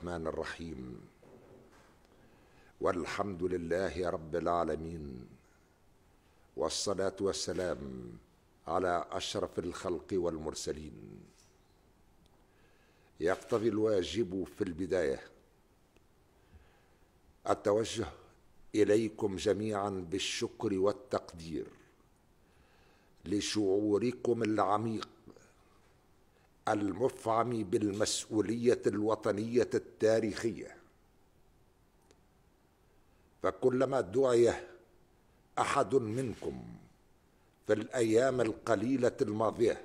الرحمن الرحيم والحمد لله رب العالمين والصلاه والسلام على اشرف الخلق والمرسلين يقتضي الواجب في البدايه التوجه اليكم جميعا بالشكر والتقدير لشعوركم العميق المفعم بالمسؤوليه الوطنيه التاريخيه فكلما دعي احد منكم في الايام القليله الماضيه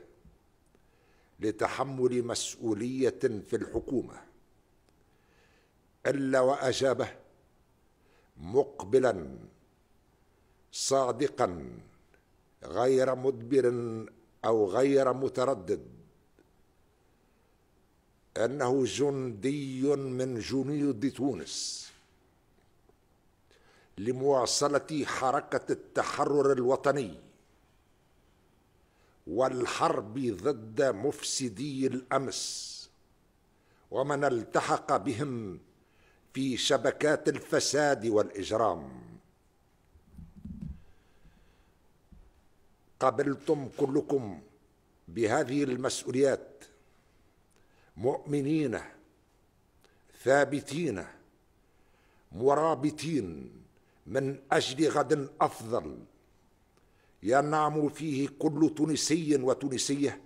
لتحمل مسؤوليه في الحكومه الا واجابه مقبلا صادقا غير مدبر او غير متردد أنه جندي من جنود تونس لمواصلة حركة التحرر الوطني والحرب ضد مفسدي الأمس ومن التحق بهم في شبكات الفساد والإجرام قبلتم كلكم بهذه المسؤوليات مؤمنين ثابتين مرابطين من اجل غد افضل ينعم فيه كل تونسي وتونسيه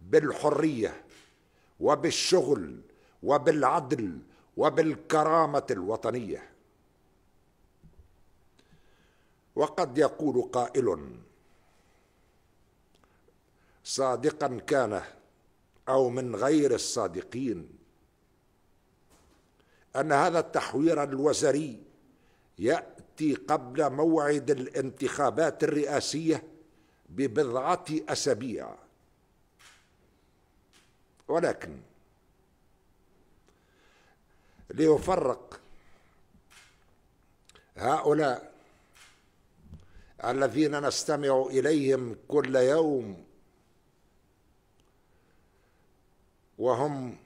بالحريه وبالشغل وبالعدل وبالكرامه الوطنيه وقد يقول قائل صادقا كان او من غير الصادقين ان هذا التحوير الوزري ياتي قبل موعد الانتخابات الرئاسيه ببضعه اسابيع ولكن ليفرق هؤلاء الذين نستمع اليهم كل يوم وهم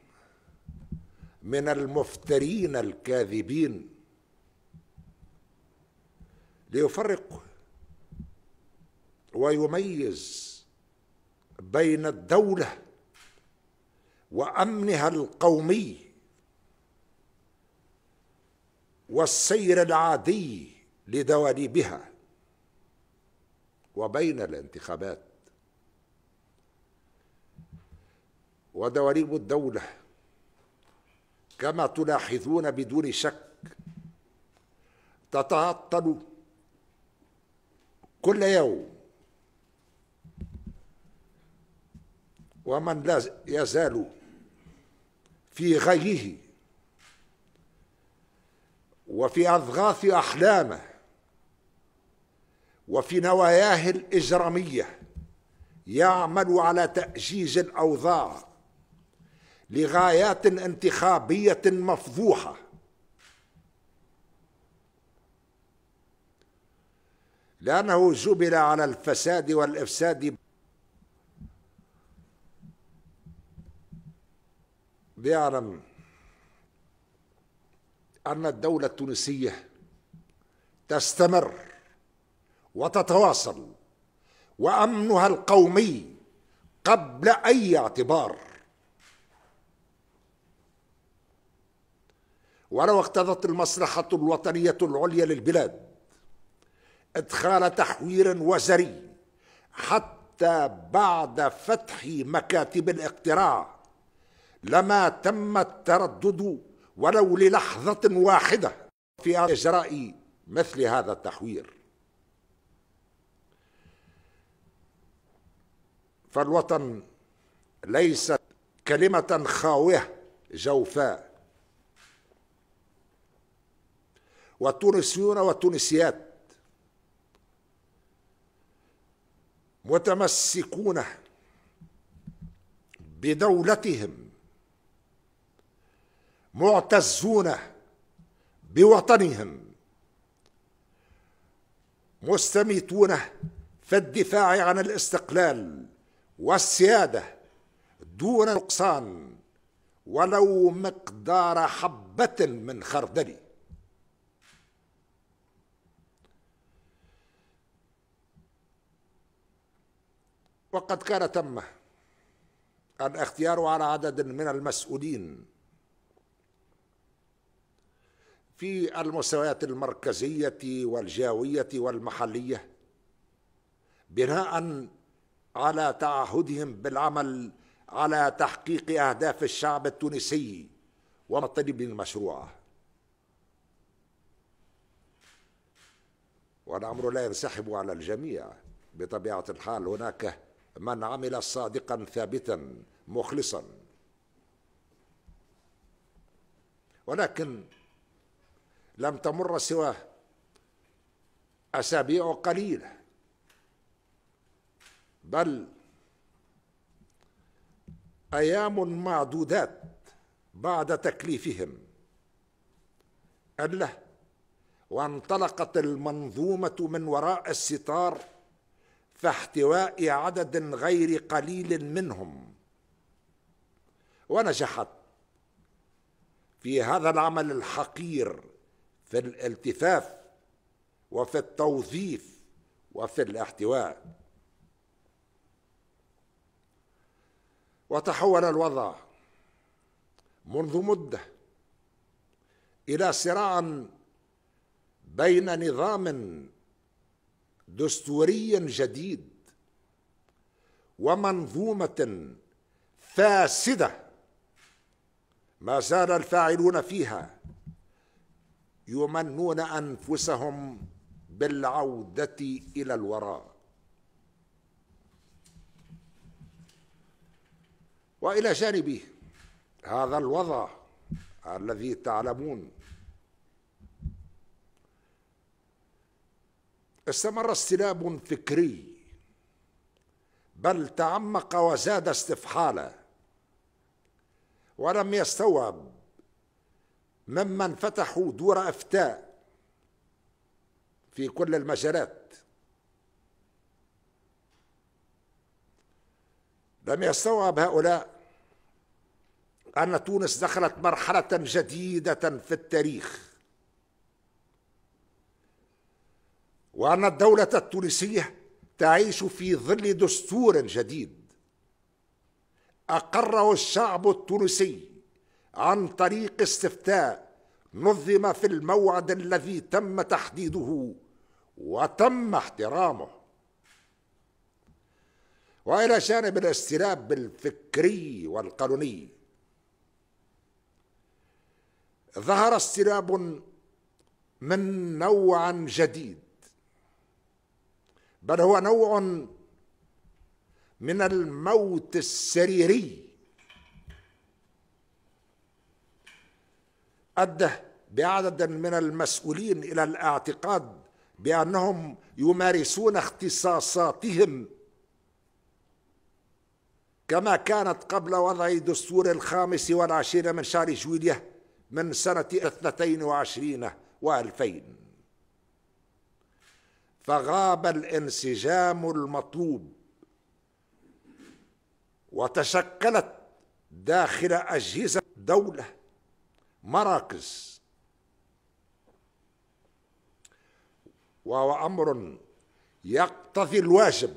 من المفترين الكاذبين ليفرق ويميز بين الدوله وامنها القومي والسير العادي لدواليبها وبين الانتخابات ودواليب الدولة كما تلاحظون بدون شك تتعطل كل يوم ومن لا يزال في غيه وفي أضغاث أحلامه وفي نواياه الإجرامية يعمل على تأجيج الأوضاع لغايات انتخابيه مفضوحه لانه جبل على الفساد والافساد بيعلم ان الدوله التونسيه تستمر وتتواصل وامنها القومي قبل اي اعتبار ولو اقتضت المصلحة الوطنية العليا للبلاد إدخال تحوير وزري حتى بعد فتح مكاتب الاقتراع لما تم التردد ولو للحظة واحدة في إجراء مثل هذا التحوير فالوطن ليس كلمة خاوية جوفاء والتونسيون والتونسيات متمسكون بدولتهم معتزون بوطنهم مستميتون في الدفاع عن الاستقلال والسياده دون نقصان ولو مقدار حبه من خردل وقد كان تم الاختيار على عدد من المسؤولين في المستويات المركزية والجاوية والمحلية بناء على تعهدهم بالعمل على تحقيق أهداف الشعب التونسي ومطالب المشروع والأمر لا ينسحب على الجميع بطبيعة الحال هناك من عمل صادقا ثابتا مخلصا ولكن لم تمر سواه اسابيع قليله بل ايام معدودات بعد تكليفهم الا وانطلقت المنظومه من وراء الستار فاحتواء عدد غير قليل منهم ونجحت في هذا العمل الحقير في الالتفاف وفي التوظيف وفي الاحتواء وتحول الوضع منذ مده الى صراع بين نظام دستوري جديد ومنظومه فاسده ما زال الفاعلون فيها يمنون انفسهم بالعوده الى الوراء والى جانبه هذا الوضع الذي تعلمون استمر استلاب فكري بل تعمق وزاد استفحالا ولم يستوعب ممن فتحوا دور افتاء في كل المجالات لم يستوعب هؤلاء ان تونس دخلت مرحله جديده في التاريخ وأن الدولة التونسية تعيش في ظل دستور جديد أقره الشعب التونسي عن طريق استفتاء نظم في الموعد الذي تم تحديده وتم احترامه والى جانب الاستلاب الفكري والقانوني ظهر استلاب من نوع جديد بل هو نوع من الموت السريري ادى بعدد من المسؤولين الى الاعتقاد بانهم يمارسون اختصاصاتهم كما كانت قبل وضع دستور الخامس والعشرين من شهر جويلية من سنة اثنتين وعشرين وألفين فغاب الانسجام المطلوب وتشكلت داخل اجهزه دوله مراكز وهو امر يقتضي الواجب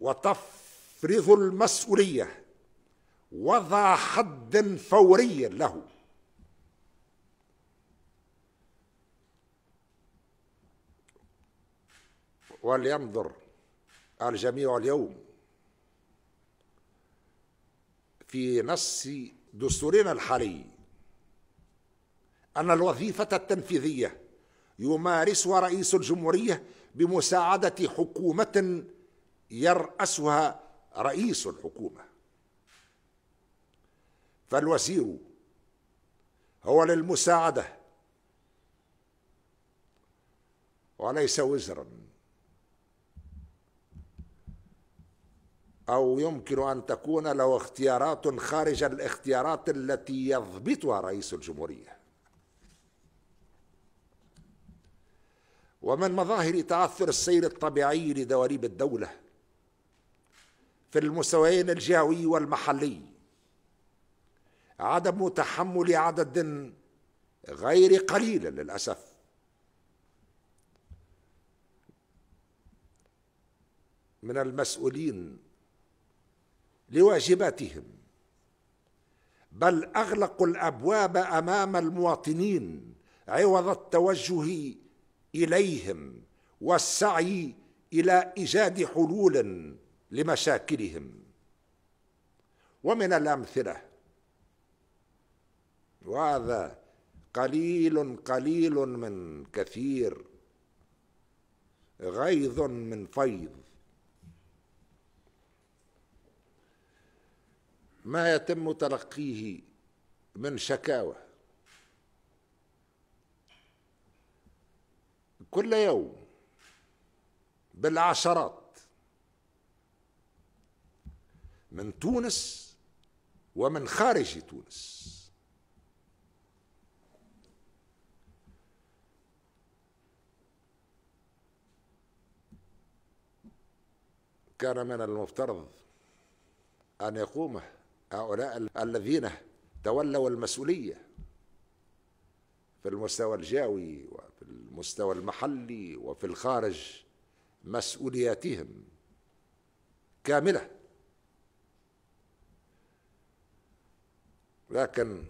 وتفرض المسؤوليه وضع حدا فوريا له ولينظر الجميع اليوم في نص دستورنا الحالي أن الوظيفة التنفيذية يمارسها رئيس الجمهورية بمساعدة حكومة يرأسها رئيس الحكومة فالوزير هو للمساعدة وليس وزراً أو يمكن أن تكون له اختيارات خارج الاختيارات التي يضبطها رئيس الجمهورية ومن مظاهر تعثر السير الطبيعي لدواليب الدولة في المستويين الجهوي والمحلي عدم تحمل عدد غير قليل للأسف من المسؤولين لواجباتهم بل اغلقوا الابواب امام المواطنين عوض التوجه اليهم والسعي الى ايجاد حلول لمشاكلهم ومن الامثله وهذا قليل قليل من كثير غيظ من فيض ما يتم تلقيه من شكاوى كل يوم بالعشرات من تونس ومن خارج تونس كان من المفترض ان يقوم هؤلاء الذين تولوا المسؤولية في المستوى الجاوي وفي المستوى المحلي وفي الخارج مسؤولياتهم كاملة لكن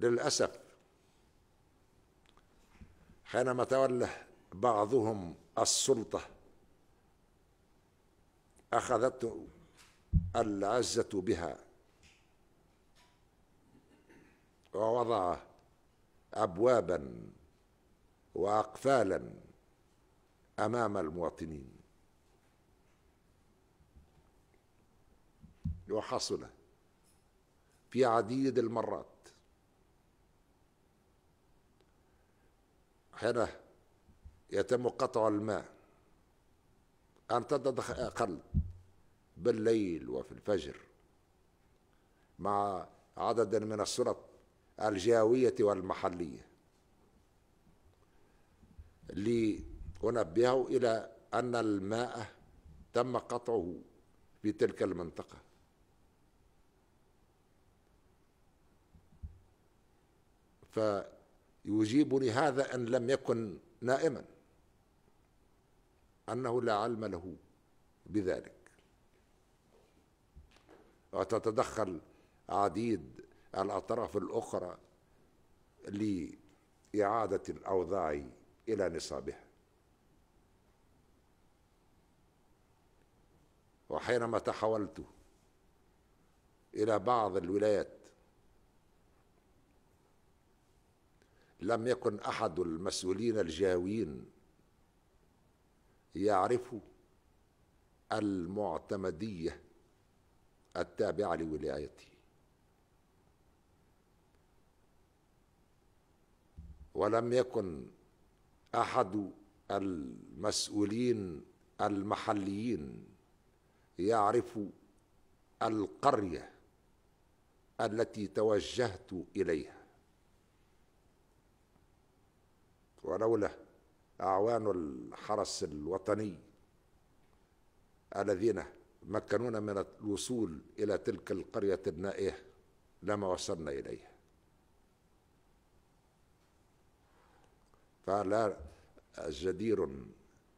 للأسف حينما تولى بعضهم السلطة أخذته العزة بها ووضع أبوابا وأقفالا أمام المواطنين وحصل في عديد المرات حين يتم قطع الماء أن تدخل بالليل وفي الفجر مع عدد من السلط الجاوية والمحلية لأنبهه إلى أن الماء تم قطعه في تلك المنطقة فيجيبني هذا أن لم يكن نائما أنه لا علم له بذلك وتتدخل عديد الأطراف الأخرى لإعادة الأوضاع إلى نصابها وحينما تحولت إلى بعض الولايات لم يكن أحد المسؤولين الجهويين يعرف المعتمديه التابعة لولايته ولم يكن أحد المسؤولين المحليين يعرف القرية التي توجهت إليها ولولا أعوان الحرس الوطني الذين مكنونا من الوصول إلى تلك القرية النائية لما وصلنا إليها فلا جدير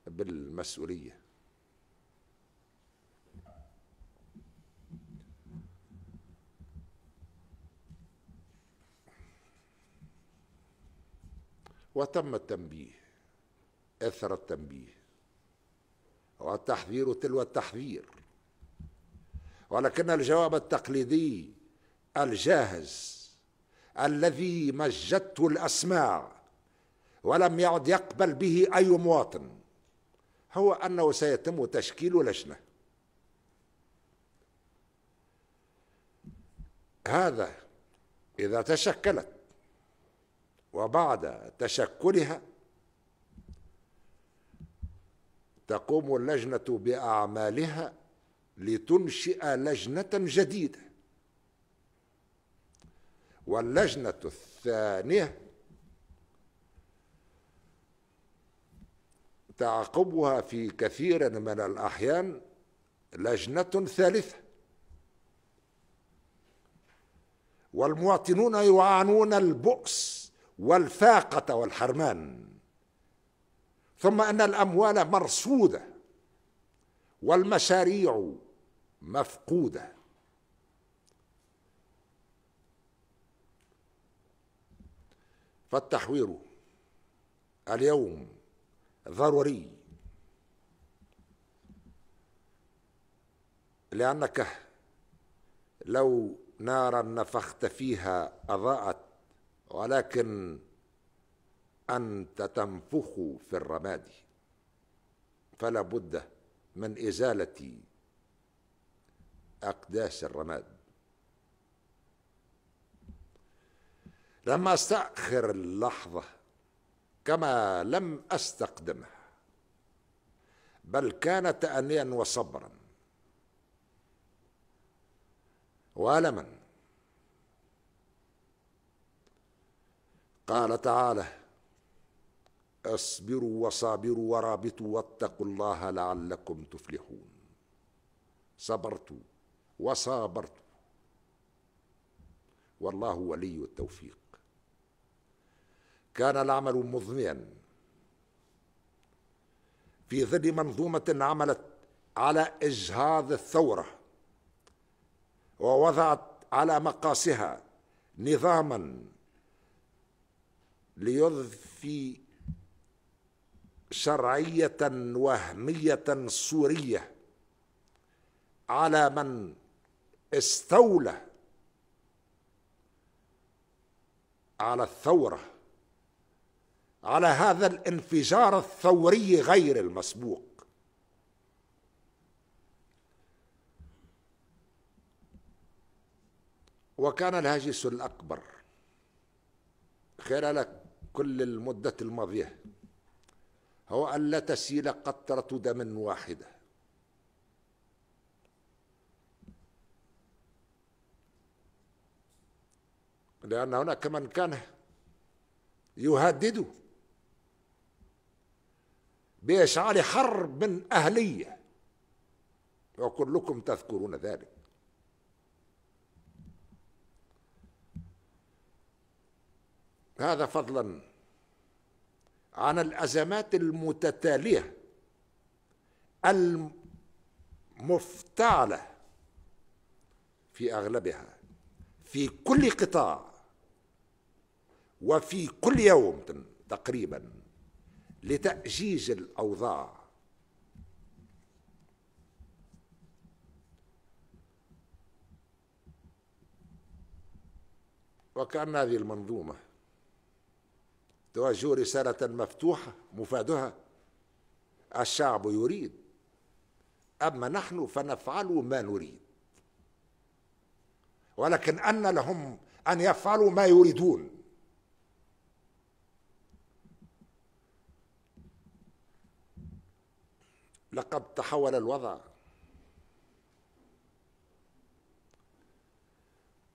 بالمسؤولية وتم التنبيه أثر التنبيه والتحذير تلو التحذير ولكن الجواب التقليدي الجاهز الذي مجته الاسماع ولم يعد يقبل به اي مواطن هو انه سيتم تشكيل لجنه هذا اذا تشكلت وبعد تشكلها تقوم اللجنه باعمالها لتنشئ لجنة جديدة واللجنة الثانية تعقبها في كثير من الأحيان لجنة ثالثة والمواطنون يعانون البؤس والفاقة والحرمان ثم أن الأموال مرصودة والمشاريع مفقودة فالتحوير اليوم ضروري لأنك لو نارا نفخت فيها أضاءت ولكن أنت تنفخ في الرماد فلا بد من إزالة أقداس الرماد لما استأخر اللحظة كما لم أستقدمها بل كان تأنيا وصبرا وألما قال تعالى اصبروا وصابروا ورابطوا واتقوا الله لعلكم تفلحون صبرتوا وصابرت والله ولي التوفيق كان العمل مضنيا في ظل منظومة عملت على إجهاض الثورة ووضعت على مقاسها نظاما ليضفي شرعية وهمية سورية على من استولى على الثورة على هذا الانفجار الثوري غير المسبوق وكان الهاجس الأكبر خلال كل المدة الماضية هو أن لا تسيل قطرة دم واحدة لأن هناك من كان يهدده بإشعال حرب من أهلية وكلكم تذكرون ذلك هذا فضلا عن الأزمات المتتالية المفتعلة في أغلبها في كل قطاع وفي كل يوم تقريبا لتأجيج الأوضاع وكأن هذه المنظومة توجه رسالة مفتوحة مفادها الشعب يريد أما نحن فنفعل ما نريد ولكن أن لهم أن يفعلوا ما يريدون لقد تحول الوضع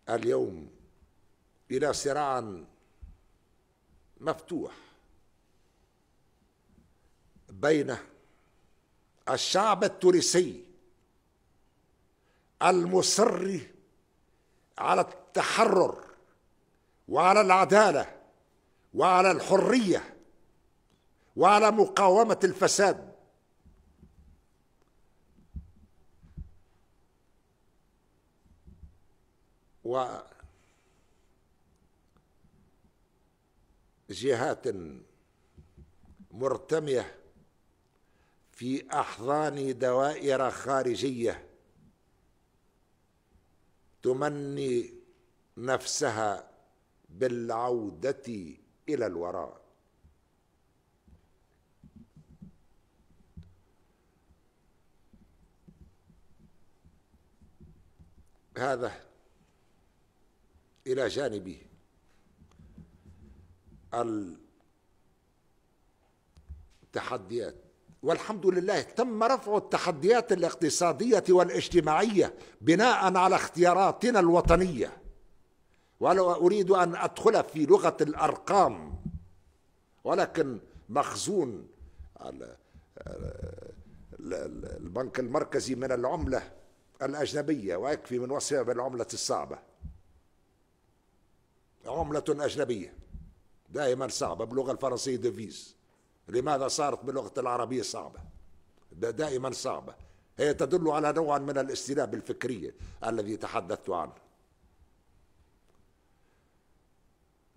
اليوم الى صراع مفتوح بين الشعب التونسي المصر على التحرر وعلى العداله وعلى الحريه وعلى مقاومه الفساد وجهات مرتميه في احضان دوائر خارجيه تمني نفسها بالعوده الى الوراء هذا إلى جانبه التحديات والحمد لله تم رفع التحديات الاقتصادية والاجتماعية بناء على اختياراتنا الوطنية ولا أريد أن أدخل في لغة الأرقام ولكن مخزون البنك المركزي من العملة الأجنبية ويكفي من وصفها بالعملة الصعبة عملة أجنبية دائما صعبة باللغة الفرنسية ديفيز لماذا صارت باللغة العربية صعبة دائما صعبة هي تدل على نوع من الاستلاب الفكرية الذي تحدثت عنه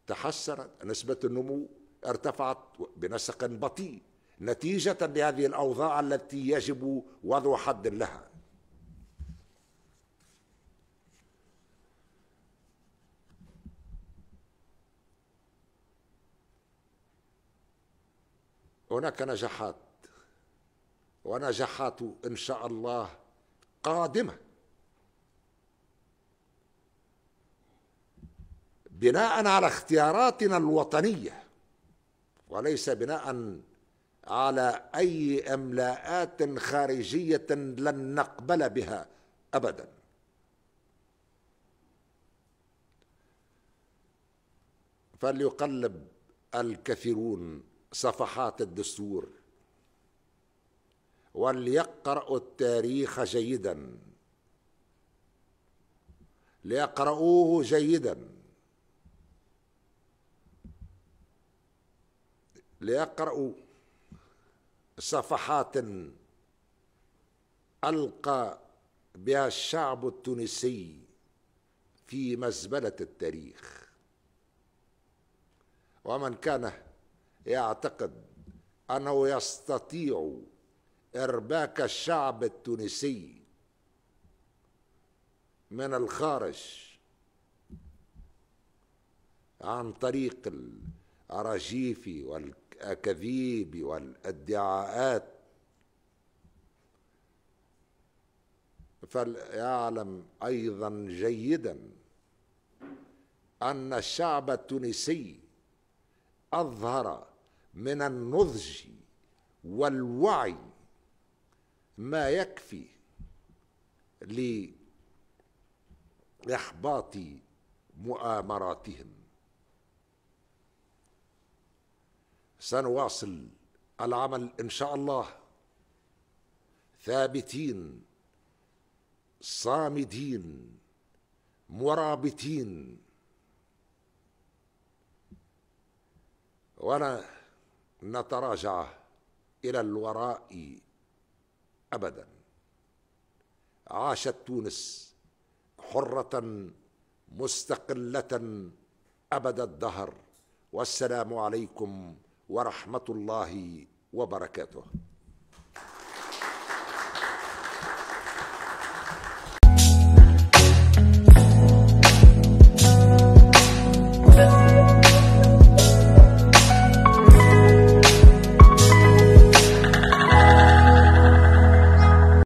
تحسنت نسبة النمو ارتفعت بنسق بطيء نتيجة لهذه الأوضاع التي يجب وضع حد لها هناك نجاحات ونجاحات ان شاء الله قادمه بناء على اختياراتنا الوطنيه وليس بناء على اي املاءات خارجيه لن نقبل بها ابدا فليقلب الكثيرون صفحات الدستور وليقرأوا التاريخ جيدا ليقرؤوه جيدا ليقرأوا صفحات ألقى بها الشعب التونسي في مزبلة التاريخ ومن كان يعتقد انه يستطيع ارباك الشعب التونسي من الخارج عن طريق الأراجيف والأكاذيب والادعاءات فليعلم أيضا جيدا أن الشعب التونسي أظهر من النضج والوعي ما يكفي لإحباط مؤامراتهم سنواصل العمل إن شاء الله ثابتين صامدين مرابطين وأنا نتراجع الى الوراء ابدا عاشت تونس حره مستقله ابد الدهر والسلام عليكم ورحمه الله وبركاته